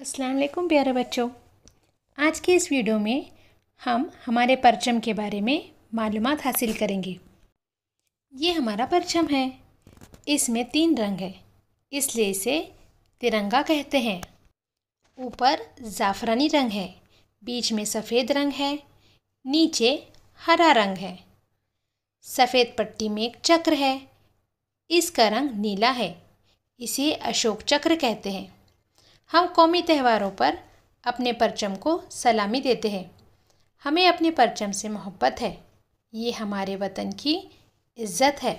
अस्सलाम वालेकुम प्यारे बच्चों आज के इस वीडियो में हम हमारे परचम के बारे में मालूम हासिल करेंगे ये हमारा परचम है इसमें तीन रंग है इसलिए इसे तिरंगा कहते हैं ऊपर ज़ाफ़रानी रंग है बीच में सफ़ेद रंग है नीचे हरा रंग है सफ़ेद पट्टी में एक चक्र है इसका रंग नीला है इसे अशोक चक्र कहते हैं हम कौमी त्यौहारों पर अपने परचम को सलामी देते हैं हमें अपने परचम से मोहब्बत है ये हमारे वतन की इज़्ज़त है